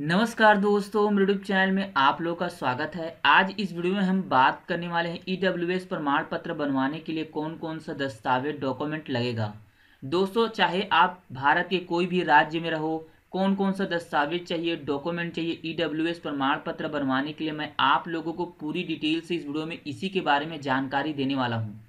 नमस्कार दोस्तों मेरे यूट्यूब चैनल में आप लोगों का स्वागत है आज इस वीडियो में हम बात करने वाले हैं ई e डब्ल्यू एस प्रमाण पत्र बनवाने के लिए कौन कौन सा दस्तावेज डॉक्यूमेंट लगेगा दोस्तों चाहे आप भारत के कोई भी राज्य में रहो कौन कौन सा दस्तावेज चाहिए डॉक्यूमेंट चाहिए ई e डब्ल्यू एस प्रमाण पत्र बनवाने के लिए मैं आप लोगों को पूरी डिटेल से इस वीडियो में इसी के बारे में जानकारी देने वाला हूँ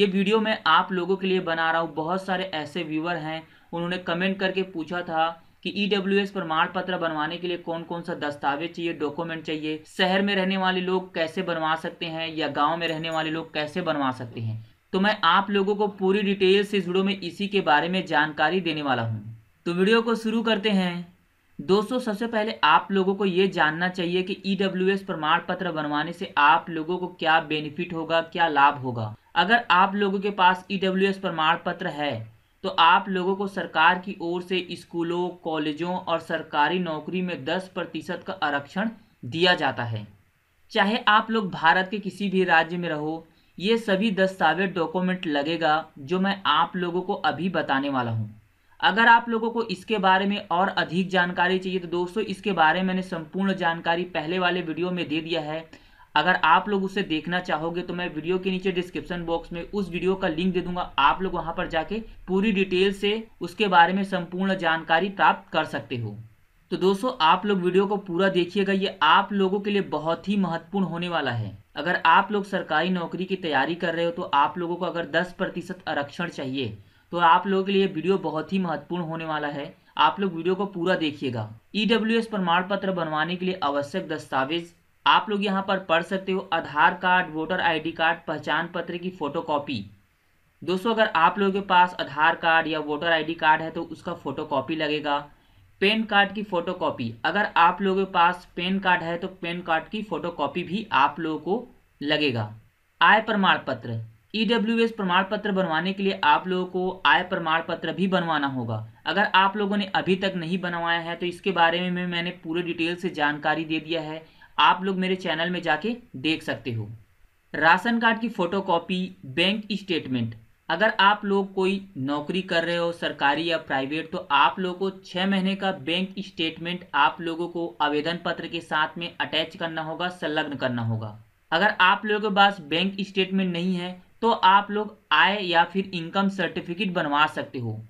ये वीडियो मैं आप लोगों के लिए बना रहा हूँ बहुत सारे ऐसे व्यूवर हैं उन्होंने कमेंट करके पूछा था कि ई e प्रमाण पत्र बनवाने के लिए कौन कौन सा दस्तावेज चाहिए डॉक्यूमेंट चाहिए शहर में रहने वाले लोग कैसे बनवा सकते हैं या गाँव में रहने वाले लोग कैसे बनवा सकते हैं तो मैं आप लोगों को पूरी डिटेल से जुड़ो में इसी के बारे में जानकारी देने वाला हूँ तो वीडियो को शुरू करते हैं दोस्तों सबसे पहले आप लोगों को ये जानना चाहिए कि ई e प्रमाण पत्र बनवाने से आप लोगों को क्या बेनिफिट होगा क्या लाभ होगा अगर आप लोगों के पास ई e प्रमाण पत्र है तो आप लोगों को सरकार की ओर से स्कूलों कॉलेजों और सरकारी नौकरी में 10 प्रतिशत का आरक्षण दिया जाता है चाहे आप लोग भारत के किसी भी राज्य में रहो ये सभी दस्तावेज डॉक्यूमेंट लगेगा जो मैं आप लोगों को अभी बताने वाला हूँ अगर आप लोगों को इसके बारे में और अधिक जानकारी चाहिए तो दोस्तों इसके बारे में मैंने संपूर्ण जानकारी पहले वाले वीडियो में दे दिया है अगर आप लोग उसे देखना चाहोगे तो मैं वीडियो के नीचे डिस्क्रिप्शन बॉक्स में उस वीडियो का लिंक दे दूंगा आप लोग वहां पर जाके पूरी डिटेल से उसके बारे में संपूर्ण जानकारी प्राप्त कर सकते हो तो दोस्तों आप लोग वीडियो को पूरा देखिएगा ये आप लोगों के लिए बहुत ही महत्वपूर्ण होने वाला है अगर आप लोग सरकारी नौकरी की तैयारी कर रहे हो तो आप लोगों को अगर दस प्रतिशत आरक्षण चाहिए तो आप लोगों के लिए वीडियो बहुत ही महत्वपूर्ण होने वाला है आप लोग वीडियो को पूरा देखिएगा ई e प्रमाण पत्र बनवाने के लिए आवश्यक दस्तावेज आप लोग यहाँ पर पढ़ सकते हो Aadhaar card voter ID card पहचान पत्र की फ़ोटोकॉपी दोस्तों अगर आप लोगों के पास आधार कार्ड या वोटर आईडी कार्ड है तो उसका फ़ोटोकॉपी लगेगा पेन कार्ड की फ़ोटोकॉपी अगर आप लोगों के पास पेन कार्ड है तो पेन कार्ड की फ़ोटोकॉपी भी आप लोगों को लगेगा आय प्रमाण पत्र ई प्रमाण पत्र बनवाने के लिए आप लोगों को आय प्रमाण पत्र भी बनवाना होगा अगर आप लोगों ने अभी तक नहीं बनवाया है तो इसके बारे में मैंने पूरे डिटेल से जानकारी दे दिया है आप लोग मेरे चैनल में जाके देख सकते हो राशन कार्ड की फ़ोटोकॉपी बैंक स्टेटमेंट अगर आप लोग कोई नौकरी कर रहे हो सरकारी या प्राइवेट तो आप लोगों को छः महीने का बैंक स्टेटमेंट आप लोगों को आवेदन पत्र के साथ में अटैच करना होगा संलग्न करना होगा अगर आप लोगों के पास बैंक स्टेटमेंट नहीं है तो आप लोग आय या फिर इनकम सर्टिफिकेट बनवा सकते हो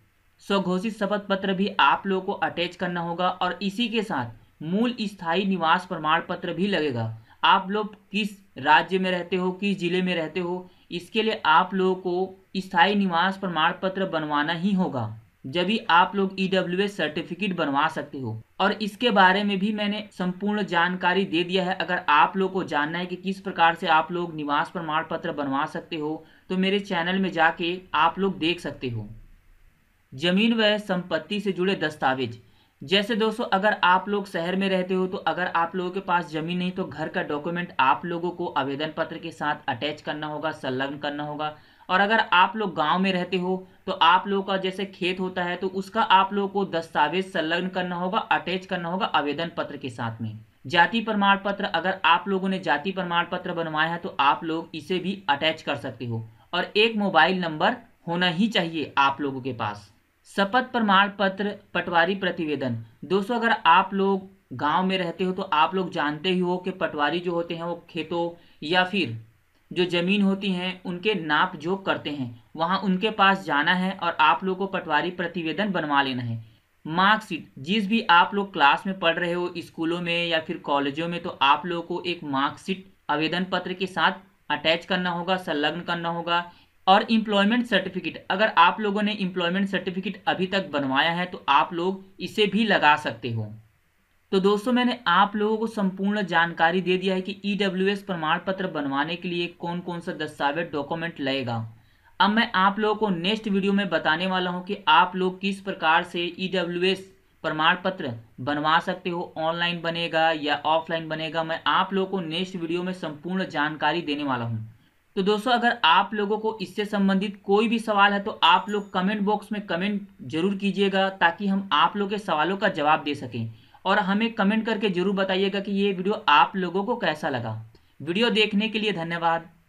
स्वघोषित शपथ पत्र भी आप लोगों को अटैच करना होगा और इसी के साथ मूल स्थायी निवास प्रमाण पत्र भी लगेगा आप लोग किस राज्य में रहते हो किस ज़िले में रहते हो इसके लिए आप लोगों को स्थायी निवास प्रमाण पत्र बनवाना ही होगा जब भी आप लोग ई एस सर्टिफिकेट बनवा सकते हो और इसके बारे में भी मैंने संपूर्ण जानकारी दे दिया है अगर आप लोग को जानना है कि किस प्रकार से आप लोग निवास प्रमाण पत्र बनवा सकते हो तो मेरे चैनल में जाके आप लोग देख सकते हो जमीन व संपत्ति से जुड़े दस्तावेज जैसे दोस्तों अगर आप लोग शहर में रहते हो तो अगर आप लोगों के पास ज़मीन नहीं तो घर का डॉक्यूमेंट आप लोगों को आवेदन पत्र के साथ अटैच करना होगा संलग्न करना होगा और अगर आप लोग गांव में रहते हो तो आप लोगों का जैसे खेत होता है तो उसका आप लोगों को दस्तावेज संलग्न करना होगा अटैच करना होगा आवेदन पत्र के साथ में जाति प्रमाण पत्र अगर आप लोगों ने जाति प्रमाण पत्र बनवाया है तो आप लोग इसे भी अटैच कर सकते हो और एक मोबाइल नंबर होना ही चाहिए आप लोगों के पास शपथ प्रमाण पत्र पटवारी प्रतिवेदन दोस्तों अगर आप लोग गांव में रहते हो तो आप लोग जानते ही हो कि पटवारी जो होते हैं वो खेतों या फिर जो ज़मीन होती हैं उनके नाप जोक करते हैं वहाँ उनके पास जाना है और आप लोग को पटवारी प्रतिवेदन बनवा लेना है मार्कशीट जिस भी आप लोग क्लास में पढ़ रहे हो स्कूलों में या फिर कॉलेजों में तो आप लोगों को एक मार्कशीट आवेदन पत्र के साथ अटैच करना होगा संलग्न करना होगा और इम्प्लॉयमेंट सर्टिफिकेट अगर आप लोगों ने इम्प्लॉयमेंट सर्टिफिकेट अभी तक बनवाया है तो आप लोग इसे भी लगा सकते हो तो दोस्तों मैंने आप लोगों को संपूर्ण जानकारी दे दिया है कि ई e प्रमाण पत्र बनवाने के लिए कौन कौन सा दस्तावेज डॉक्यूमेंट लगेगा अब मैं आप लोगों को नेक्स्ट वीडियो में बताने वाला हूं कि आप लोग किस प्रकार से ई e प्रमाण पत्र बनवा सकते हो ऑनलाइन बनेगा या ऑफलाइन बनेगा मैं आप लोगों को नेक्स्ट वीडियो में संपूर्ण जानकारी देने वाला हूँ तो दोस्तों अगर आप लोगों को इससे संबंधित कोई भी सवाल है तो आप लोग कमेंट बॉक्स में कमेंट जरूर कीजिएगा ताकि हम आप लोग के सवालों का जवाब दे सकें और हमें कमेंट करके जरूर बताइएगा कि ये वीडियो आप लोगों को कैसा लगा वीडियो देखने के लिए धन्यवाद